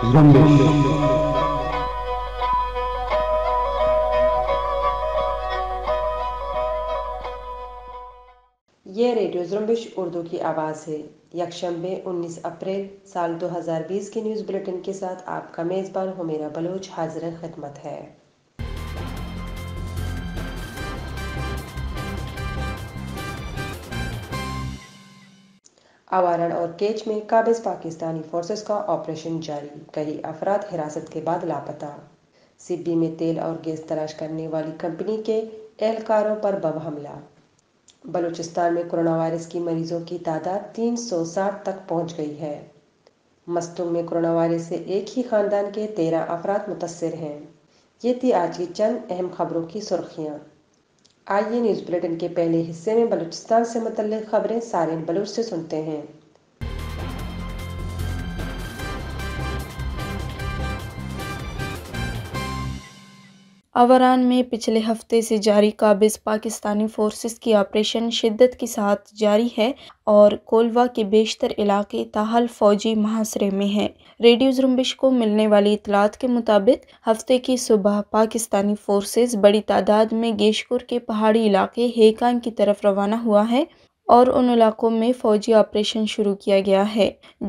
ये रेडियो जुम्बिश उर्दू की आवाज़ है यकशंबे 19 अप्रैल साल 2020 के न्यूज़ बुलेटिन के साथ आपका मेज़बान हुमेरा बलोच हाजिर खदमत है आवारण और केच में काबिज पाकिस्तानी फोर्सेस का ऑपरेशन जारी कई अफराद हिरासत के बाद लापता सिब्बी में तेल और गैस तलाश करने वाली कंपनी के एहलकारों पर बम हमला बलूचिस्तान में कोरोना वायरस की मरीजों की तादाद 360 तक पहुंच गई है मस्तूम में कोरोना वायरस से एक ही खानदान के तेरह अफराद मुतासर हैं ये थी आज की चंद अहम खबरों की सुर्खियाँ आइए न्यूज़ बुलेटिन के पहले हिस्से में बलूचिस्तान से मतलब खबरें सारे बलूच से सुनते हैं अवरान में पिछले हफ्ते से जारी काबिज पाकिस्तानी फोर्सेस की ऑपरेशन शिद्दत के साथ जारी है और कोलवा के बेशतर इलाके ताहल फौजी महासरे में हैं रेडियो जुम्बिश को मिलने वाली इतलात के मुताबिक हफ्ते की सुबह पाकिस्तानी फोर्सेस बड़ी तादाद में गेशपुर के पहाड़ी इलाके हेकान की तरफ रवाना हुआ है और उन इलाकों में फ़ौजी ऑपरेशन शुरू किया गया है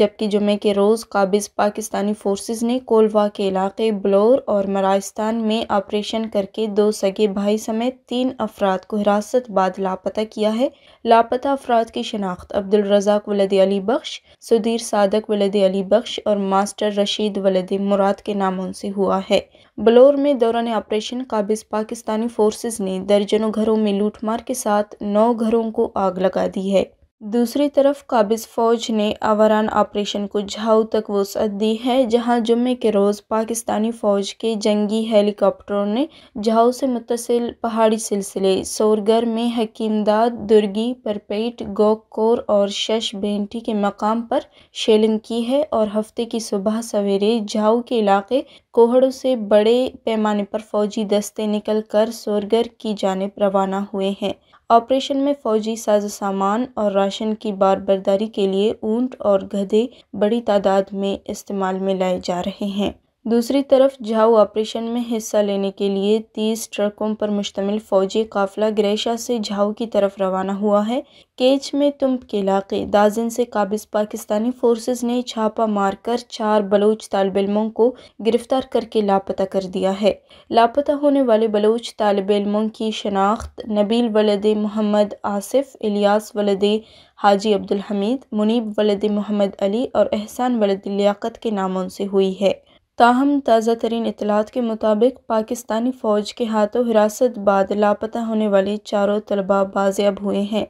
जबकि जुमे के रोज़ काबिज़ पाकिस्तानी फ़ोर्सेस ने कोलवा के इलाके ब्लोर और मरास्तान में ऑपरेशन करके दो सगे भाई समेत तीन अफराद को हिरासत बाद लापता किया है लापता अफराद की शनाख्त अब्दुल रजाक वलद अली बख्श सुधीर सादक वलद अली बख्श और मास्टर रशीद वलद मुराद के नामों से हुआ है बलौर में दौरान ऑपरेशन काबिज पाकिस्तानी फोर्सेस ने दर्जनों घरों में लूटमार के साथ नौ घरों को आग लगा दी है दूसरी तरफ काबिज फ़ौज ने आवारान ऑपरेशन को झाऊ तक वसअत दी है जहां जुम्मे के रोज़ पाकिस्तानी फ़ौज के जंगी हेलीकॉप्टरों ने झाऊ से मुतसिल पहाड़ी सिलसिले सोरगर में हकीमदाद दुर्गी परपेट गोकोर और शश बेंटी के मकाम पर शेलिंग की है और हफ्ते की सुबह सवेरे झाऊ के इलाके कोहड़ों से बड़े पैमाने पर फ़ौजी दस्ते निकल कर सोरगर की जानब रवाना हुए हैं ऑपरेशन में फ़ौजी साजो सामान और राशन की बारबरदारी के लिए ऊंट और गधे बड़ी तादाद में इस्तेमाल में लाए जा रहे हैं दूसरी तरफ झाऊ ऑपरेशन में हिस्सा लेने के लिए तीस ट्रकों पर मुश्तमिल फौजी काफिला ग्रेशा से झाऊ की तरफ रवाना हुआ है केच में तुम्प के इलाके दाजिन से काबिज पाकिस्तानी फोर्सेस ने छापा मारकर चार बलोच तालब इलमों को गिरफ्तार करके लापता कर दिया है लापता होने वाले बलोच तालब इलमों की शनाख्त नबील वलद मोहम्मद आसिफ इलियास वलद हाजी अब्दुल हमीद मुनीब वलद मोहम्मद अली और एहसान वलद लियाकत के नामों से हुई है ताहम ताज़ा तरीन इतलात के मुताबिक पाकिस्तानी फ़ौज के हाथों हिरासत बाद लापता होने वाले चारों तलबा बाजियाब हुए हैं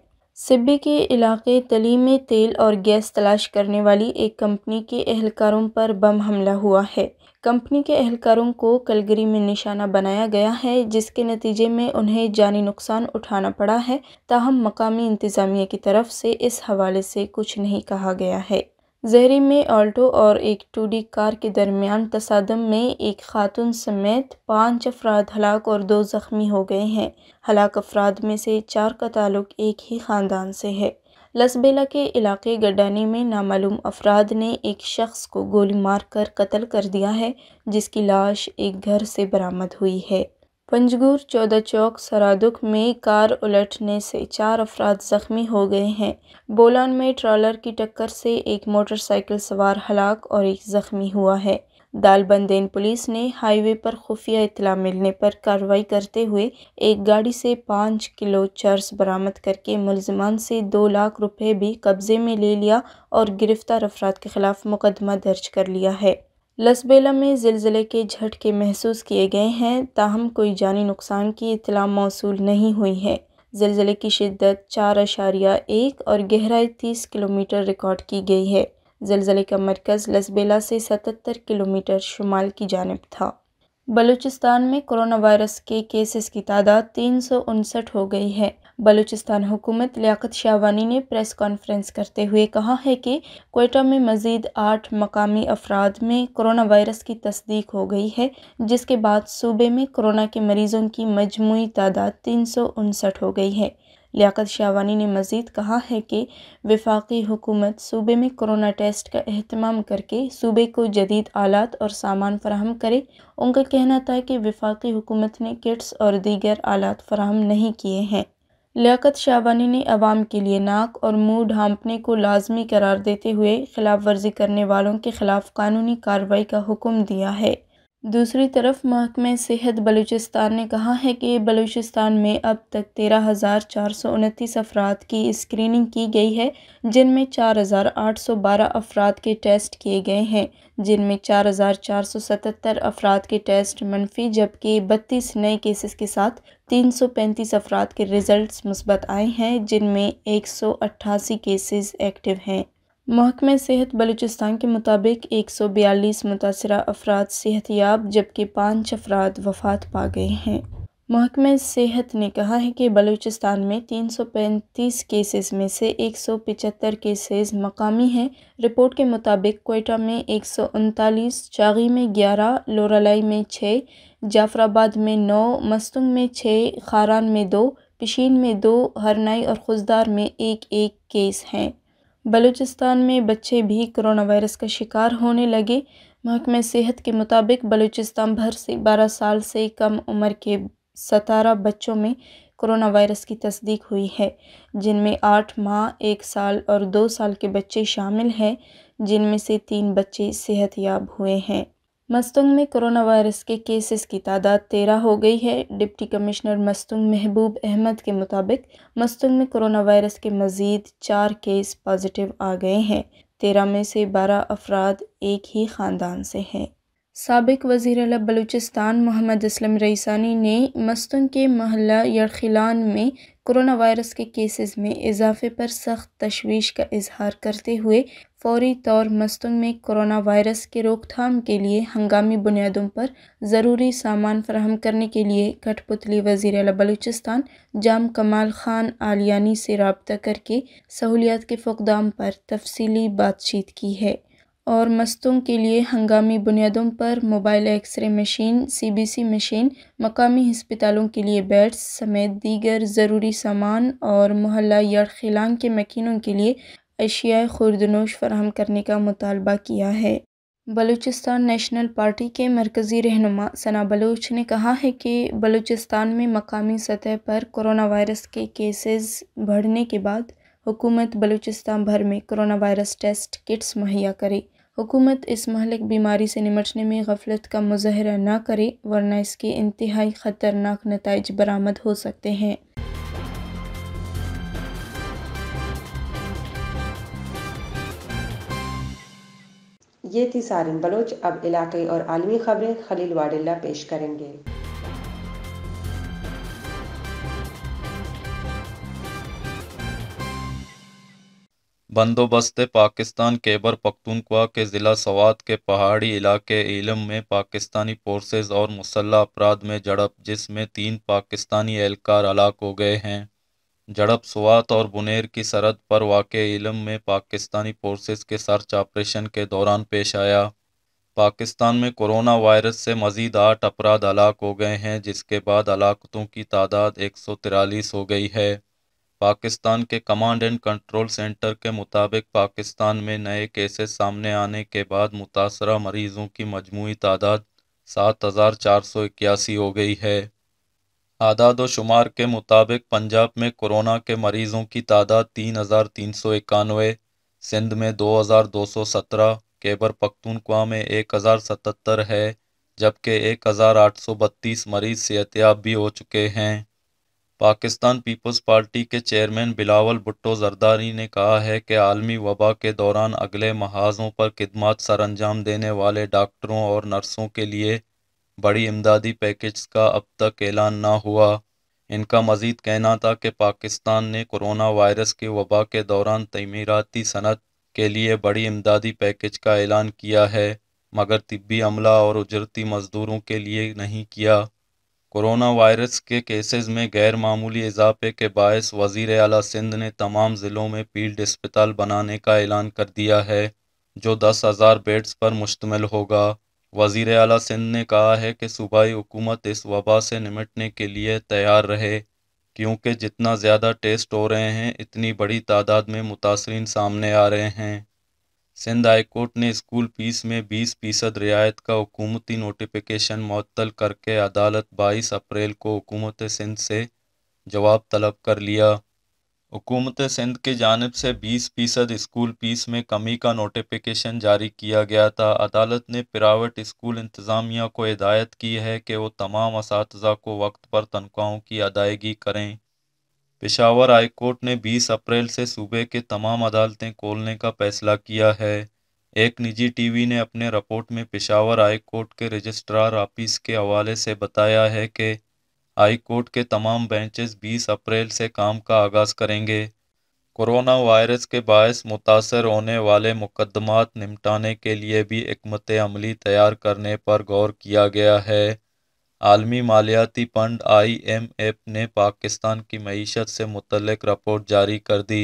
सिब्बी के इलाके तली में तेल और गैस तलाश करने वाली एक कंपनी के एहलकारों पर बम हमला हुआ है कंपनी के एहलकारों को कलगरी में निशाना बनाया गया है जिसके नतीजे में उन्हें जानी नुकसान उठाना पड़ा है ताहम मकामी इंतज़ामिया की तरफ से इस हवाले से कुछ नहीं कहा गया है जहरी में ऑल्टो और एक टूडी कार के दरमियान तसादम में एक खातून समेत पाँच अफराद हलाक और दो ज़ख्मी हो गए हैं हलाक अफराद में से चार का ताल्लुक एक ही ख़ानदान से है लसबेला के इलाके गडानी में नामालूम अफराद ने एक शख्स को गोली मारकर कत्ल कर दिया है जिसकी लाश एक घर से बरामद हुई है पंजगूर चौदह चौक सरादुख में कार उलटने से चार अफराद जख्मी हो गए हैं बोलान में ट्रॉलर की टक्कर से एक मोटरसाइकिल सवार हलाक और एक जख्मी हुआ है दालबंदेन पुलिस ने हाईवे पर खुफिया इतला मिलने पर कार्रवाई करते हुए एक गाड़ी से पाँच किलो चर्स बरामद करके मुलजमान से दो लाख रुपए भी कब्जे में ले लिया और गिरफ्तार अफराद के खिलाफ मुकदमा दर्ज कर लिया है लसबेला में ज़िलज़िले के झटके महसूस किए गए हैं ताहम कोई जानी नुकसान की इतला मौसू नहीं हुई है ज़िलज़िले की शिद्दत चार अशारिया एक और गहराई तीस किलोमीटर रिकॉर्ड की गई है ज़िलज़िले का मरकज़ लसबेला से सतहत्तर किलोमीटर शुमाल की जानब था बलूचिस्तान में कोरोना वायरस के केसेस की तादाद तीन हो गई है बलूचिस्तान हुकूमत लियाकत शाहवानी ने प्रेस कॉन्फ्रेंस करते हुए कहा है कि कोयटा में मजीद आठ मकामी अफराद में कोरोना वायरस की तस्दीक हो गई है जिसके बाद सूबे में कोरोना के मरीजों की मजमू तादाद तीन हो गई है लियाकत शावानी ने मज़ीद कहा है कि विफाकी हुकूमत सूबे में कोरोना टेस्ट का अहतमाम करके सूबे को जदीद आलात और सामान फराहम करे उनका कहना था कि विफाकी हुकूमत ने किट्स और दीगर आलात फराहम नहीं किए हैं लियाकत शाहबानी ने आवाम के लिए नाक और मुंह ढांपने को लाजमी करार देते हुए खिलाफ वर्जी करने वालों के खिलाफ कानूनी कार्रवाई का हुक्म दिया है दूसरी तरफ महकमे सेहत बलूचिस्तान ने कहा है कि बलूचिस्तान में अब तक तेरह हज़ार चार सौ उनतीस अफराद की स्क्रीनिंग की गई है जिनमें चार हज़ार आठ सौ बारह अफराद के टेस्ट किए गए हैं जिनमें चार हज़ार चार सौ सतहत्तर अफराद के टेस्ट मनफी जबकि बत्तीस नए केसेस के साथ तीन सौ पैंतीस अफराद के रिजल्ट मुस्बत आए हैं जिनमें एक सौ अट्ठासी केसेस एक्टिव हैं महकमे सेहत बलूचिस्तान के मुताबिक एक सौ बयालीस मुतासर अफराद सेहत याब जबकि पाँच अफराद वफात पा गए हैं महकमे सेहत ने कहा है कि बलूचिस्तान में तीन सौ पैंतीस केसेस में से एक सौ पिचहत्तर केसेस मकामी हैं रिपोर्ट के मुताबिक कोयटा में एक सौ उनतालीस चागी में ग्यारह लोरालई में छः जाफराबाद में नौ मस्तुंग में छः खारान में दो पिशीन में दो हरनाई और खुजदार में एक एक केस हैं बलूचिस्तान में बच्चे भी कोरोना वायरस का शिकार होने लगे महकमे सेहत के मुताबिक बलूचिस्तान भर से 12 साल से कम उम्र के 17 बच्चों में कोरोना वायरस की तस्दीक हुई है जिनमें आठ माह एक साल और दो साल के बच्चे शामिल हैं जिनमें से तीन बच्चे याब हुए हैं मस्तुंग में कोरोना वायरस के केसेस की तादाद तेरह हो गई है डिप्टी कमिश्नर मस्तुंग महबूब अहमद के मुताबिक मस्तुंग में कोरोना वायरस के मज़ीद चार केस पॉजिटिव आ गए हैं तेरह में से बारह अफराद एक ही ख़ानदान से हैं सबक वज़ी बलूचिस्तान मोहम्मद इसलम रईसानी ने मस्तुन के महल्ला यरखिलान में कोरोना वायरस के केसेस में इजाफे पर सख्त तशवीश का इजहार करते हुए फौरी तौर मस्तुन में कोरोना वायरस के रोकथाम के लिए हंगामी बुनियादों पर ज़रूरी सामान फराहम करने के लिए कठपुतली वजीर अला बलूचिस्तान जाम कमाल खान आलियानी से रबता करके सहूलियात के फकदाम पर तफसली बातचीत की है और मस्तों के लिए हंगामी बुनियादों पर mobile x-ray machine CBC machine मकामी हस्पतालों के लिए बेड्स समेत दीगर ज़रूरी सामान और मोहल्ला या खिलान के मकिनों के लिए अशियाए खुरदनोश फराहम करने का मुतालबा किया है बलूचिस्तान नेशनल पार्टी के मरकज़ी रहनुमा सना बलोच ने कहा है कि बलूचिस्तान में मकामी सतह पर कोरोना वायरस के केसेस बढ़ने के बाद हुकूमत बलूचिस्तान भर में कोरोना वायरस टेस्ट किट्स मुहैया करे हुकूमत इस महलिक बीमारी से निमटने में गफलत का मुजाहरा ना करे वरना इसके इंतहाई ख़तरनाक नतज बरामद हो सकते हैं ये थी सारिन बलोच अब इलाकई और आलमी खबरें खलील वाडिल्ला पेश करेंगे बंदोबस्त पाकिस्तान केबर पख्तनख्वा के ज़िला सवात के पहाड़ी इलाके इलम में पाकिस्तानी फोर्सेज और मुसल्ह अपराध में झड़प जिसमें तीन पाकिस्तानी एहलकार हलाक हो गए हैं झड़प सवात और बुनेर की सरहद पर वाक़ इलम में पाकिस्तानी फोर्सेज के सर्च ऑपरेशन के दौरान पेश आया पाकिस्तान में कोरोना वायरस से मज़ीद आठ अपराध हलाक हो गए हैं जिसके बाद हलाकतों की तादाद एक सौ तिरालीस हो गई है पाकिस्तान के कमांड एंड कंट्रोल सेंटर के मुताबिक पाकिस्तान में नए केसेस सामने आने के बाद मुतासर मरीजों की मजमू तादाद सात हज़ार चार सौ इक्यासी हो गई है आदाद शुमार के मुताबिक पंजाब में कोरोना के मरीज़ों की तादाद तीन हज़ार तीन सौ इक्यानवे सिंध में दो हज़ार दो सौ सत्रह केबर पख्तूनख्वा में एक हज़ार सतहत्तर है जबकि एक हज़ार आठ सौ बत्तीस मरीज़ सेहतियाब भी हो चुके हैं पाकिस्तान पीपल्स पार्टी के चेयरमैन बिलावल भुट्टो जरदारी ने कहा है कि आलमी वबा के दौरान अगले महाजों पर खदमात सरंजाम देने वाले डॉक्टरों और नर्सों के लिए बड़ी इमदादी पैकेज का अब तक ऐलान ना हुआ इनका मजीद कहना था कि पाकिस्तान ने कोरोना वायरस के वबा के दौरान तमीराती सनत के लिए बड़ी इमदादी पैकेज का ऐलान किया है मगर तिबी अमला और उजरती मजदूरों के लिए नहीं किया कोरोना वायरस के केसेस में गैर मामूली इजाफे के बायस वजीर अला सिंध ने तमाम ज़िलों में फील्ड अस्पताल बनाने का ऐलान कर दिया है जो दस हज़ार बेड्स पर मुश्तमल होगा वजीर अला सिंध ने कहा है कि सूबाई हुकूमत इस वबा से निमटने के लिए तैयार रहे क्योंकि जितना ज़्यादा टेस्ट हो रहे हैं इतनी बड़ी तादाद में मुतासरी सामने आ रहे हैं सिंध हाईकोर्ट ने स्कूल फीस में 20 फीसद रियायत का हुकूमती नोटिफिकेशन मअतल करके अदालत 22 अप्रैल को हुकूमत सिंध से जवाब तलब कर लिया हुकूमत सिंध की जानब से 20 फीसद स्कूल फीस में कमी का नोटिफिकेशन जारी किया गया था अदालत ने प्राइवेट स्कूल इंतज़ामिया को हिदायत की है कि वो तमाम इस को वक्त पर तनख्वाहों की अदायगी करें पेशावर हाईकोर्ट ने 20 अप्रैल से सूबे के तमाम अदालतें खोलने का फैसला किया है एक निजी टीवी ने अपने रिपोर्ट में पेशावर हाईकोर्ट के रजिस्ट्रार ऑफिस के हवाले से बताया है कि हाईकोर्ट के तमाम बेंचेस 20 अप्रैल से काम का आगाज़ करेंगे कोरोना वायरस के बायस मुतासर होने वाले मुकदमात निपटाने के लिए भी एकमत अमली तैयार करने पर गौर किया गया है आलमी मालियाती फंड आई एम एफ ने पाकिस्तान की मीशत से मुतलक रिपोर्ट जारी कर दी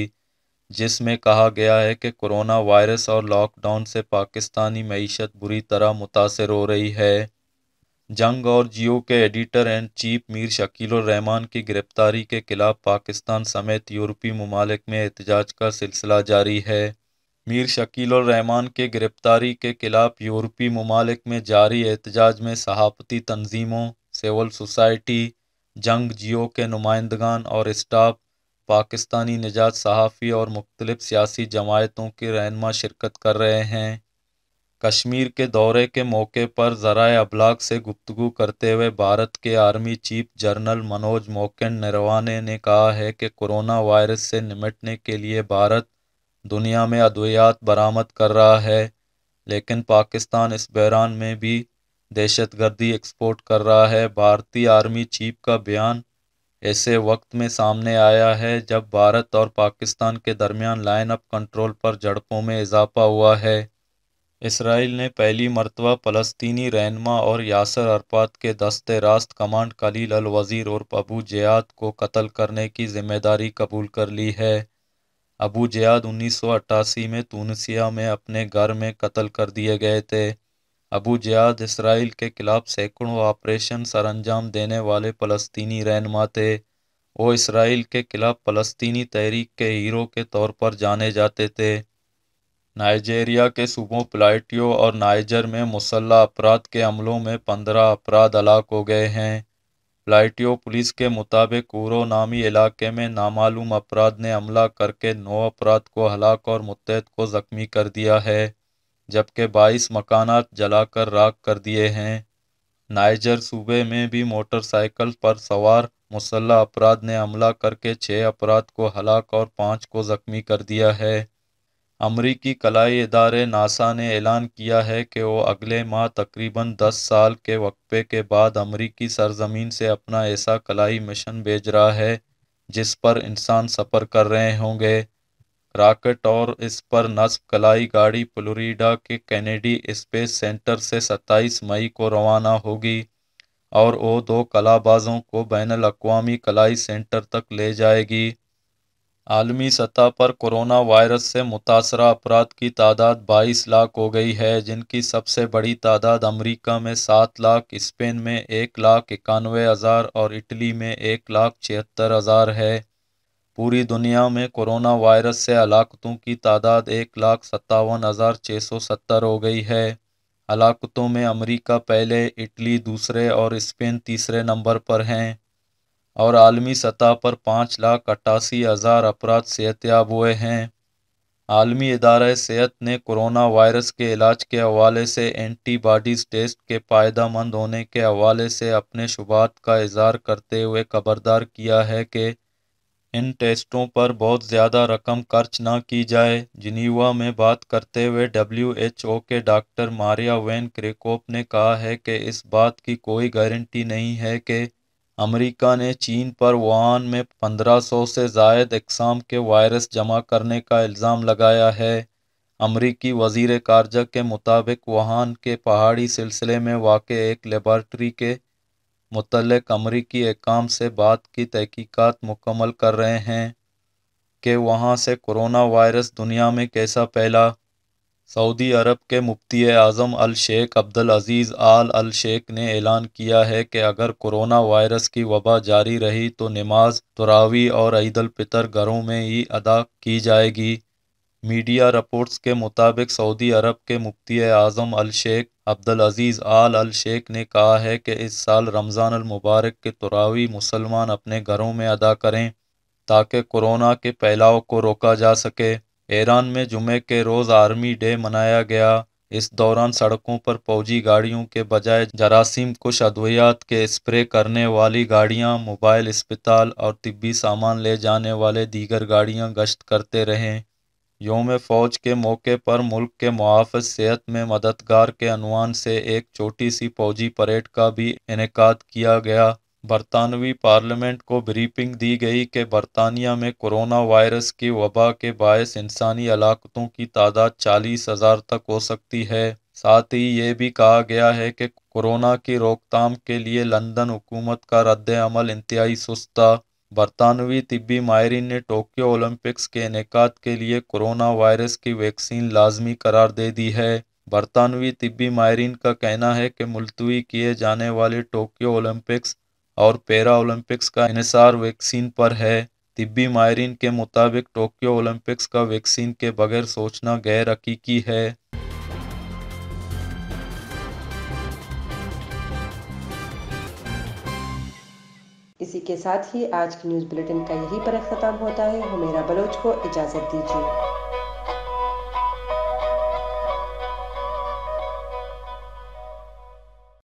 जिसमें कहा गया है कि कोरोना वायरस और लॉकडाउन से पाकिस्तानी मीशत बुरी तरह मुतासर हो रही है जंग और जियो के editor and chief Mir Shakeel Rahman की गिरफ्तारी के खिलाफ पाकिस्तान समेत यूरोपीय ममालिक में एहतजाज का सिलसिला जारी है मीर शकील रहमान के गिरफ़्तारी के ख़िलाफ़ यूरोपी ममालिक में जारी एहतजाज में सहाफ़ती तनज़ीमों सिविल सोसाइटी जंग जियो के नुमाइंदगान और स्टाफ पाकिस्तानी निजात सहाफ़ी और मुख्तलिफ़ सियासी जमायतों के रहनमा शिरकत कर रहे हैं कश्मीर के दौरे के मौके पर ज़रा अबलाग से गुफ्तु करते हुए भारत के army chief general Manoj Mukund Naravane ने कहा है कि कोरोना वायरस से निमटने के लिए भारत दुनिया में अद्वियात बरामद कर रहा है लेकिन पाकिस्तान इस बहरान में भी दहशत गर्दी एक्सपोर्ट कर रहा है भारतीय आर्मी चीफ का बयान ऐसे वक्त में सामने आया है जब भारत और पाकिस्तान के दरमियान लाइन अप कंट्रोल पर झड़पों में इजाफा हुआ है इसराइल ने पहली मरतबा फ़लस्तनी रहनमा और यासर अरपात के दस्ते रास्त कमांड खलील अल वज़ीर और पबू जयात को कत्ल करने की जिम्मेदारी कबूल कर ली है अबू जयाद 1988 में तूनसिया में अपने घर में कत्ल कर दिए गए थे अबू जयाद इसराइल के खिलाफ सैकड़ों ऑपरेशन सरंजाम देने वाले फ़लस्तनी रहनमा थे वो इसराइल के खिलाफ फ़लस्तनी तहरीक के हीरो के तौर पर जाने जाते थे नाइजेरिया के सूबों प्लाइटियो और नाइजर में मुसल्ह अपराध के हमलों में पंद्रह अपराध हलाक हो गए हैं लाइटियो पुलिस के मुताबिक नामी इलाके में नामालूम अपराध ने हमला करके नौ अपराध को हलाक और मुतहद को ज़ख्मी कर दिया है जबकि बाईस मकाना जलाकर राख कर दिए हैं नाइजर सूबे में भी मोटरसाइकिल पर सवार मुसल्ह अपराध ने हमला करके छः अपराध को हलाक और पाँच को ज़ख्मी कर दिया है अमरीकी कलाई इदारे नासा ने ऐलान किया है कि वो अगले माह तकरीबन 10 साल के वक्फे के बाद अमरीकी सरजमीन से अपना ऐसा कलाई मिशन भेज रहा है जिस पर इंसान सफ़र कर रहे होंगे राकेट और इस पर नस्ब कलाई गाड़ी फ्लोरिडा के कैनेडी स्पेस सेंटर से 27 मई को रवाना होगी और वो दो कलाबाजों को बैन अवी कलाई सेंटर तक ले जाएगी आलमी सतह पर कोरोना वायरस से मुतासर अफराद की तादाद बाईस लाख हो गई है जिनकी सबसे बड़ी तादाद अमरीका में सात लाख स्पेन में एक लाख इक्यानवे हज़ार और इटली में एक लाख छिहत्तर हज़ार है पूरी दुनिया में कोरोना वायरस से हलाकतों की तादाद एक लाख सत्तावन हज़ार छः सौ सत्तर हो गई है हलाकतों में अमरीका पहले इटली दूसरे और स्पेन तीसरे नंबर पर हैं और आलमी सतह पर पाँच लाख अट्ठासी हज़ार अपराध सेहतयाब हुए हैं आलमी अदार सेहत ने कोरोना वायरस के इलाज के हवाले से एंटीबॉडीज़ टेस्ट के फ़ायदा मंद होने के हवाले से अपने शुबात का इजहार करते हुए खबरदार किया है कि इन टेस्टों पर बहुत ज़्यादा रकम खर्च ना की जाए जिनीवा में बात करते हुए डब्ल्यू एच ओ के डॉक्टर मारिया वैन क्रेकोप ने कहा है कि इस बात की कोई गारंटी नहीं है कि अमेरिका ने चीन पर वुहान में 1500 से जायद इकसाम के वायरस जमा करने का इल्ज़ाम लगाया है अमरीकी वजीर खारजा के मुताबिक वुहान के पहाड़ी सिलसिले में वाक़ एक लेबार्ट्री के मतलब अमरीकी एकाम से बात की तहकीकत मुकम्मल कर रहे हैं कि वहाँ से कोरोना वायरस दुनिया में कैसा फैला सऊदी अरब के मुफ्ती आज़म अल शेख अब्दुल अज़ीज़ आल अल शेख ने ऐलान किया है कि अगर कोरोना वायरस की वबा जारी रही तो नमाज तरावी और ईदालफ़ितर घरों में ही अदा की जाएगी मीडिया रिपोर्ट्स के मुताबिक सऊदी अरब के मुफ्ती आज़म अल शेख अब्दुल अज़ीज़ आल अल शेख ने कहा है कि इस साल रमज़ान मुबारक के तरावी मुसलमान अपने घरों में अदा करें ताकि कोरोना के फैलाव को रोका जा सके ईरान में जुमे के रोज़ आर्मी डे मनाया गया इस दौरान सड़कों पर फौजी गाड़ियों के बजाय जरासीम कुछ अद्वियात के स्प्रे करने वाली गाड़ियां, मोबाइल अस्पताल और तिब्बी सामान ले जाने वाले दीगर गाड़ियां गश्त करते रहे योम फौज के मौके पर मुल्क के मुहाफ़ सेहत में मददगार के अनवान से एक छोटी सी फौजी परेड का भी इनका किया गया बरतानवी पार्लियामेंट को ब्रीफिंग दी गई कि बरतानिया में कोरोना वायरस की वबा के बायस इंसानी हलाकतों की तादाद चालीस हज़ार तक हो सकती है साथ ही ये भी कहा गया है कि कोरोना की रोकथाम के लिए लंदन हुकूमत का रद्द अमल इंतहाई सुस्ता बरतानवी तबी माहरीन ने टोक्यो ओलंपिक्स के इनका के लिए कोरोना वायरस की वैक्सीन लाजमी करार दे दी है बरतानवी तबी माहरीन का कहना है कि मुलतवी किए जाने वाले टोक्यो ओलंपिक्स और पैरा ओलंपिक्स का इनसार वैक्सीन पर है तिब्बी मायरीन के मुताबिक टोक्यो ओलंपिक्स का वैक्सीन के बगैर सोचना गैर हकीकी है इसी के साथ ही आज की न्यूज़ बुलेटिन का यही पर अख्ताम होता है हमेरा बलोच को इजाज़त दीजिए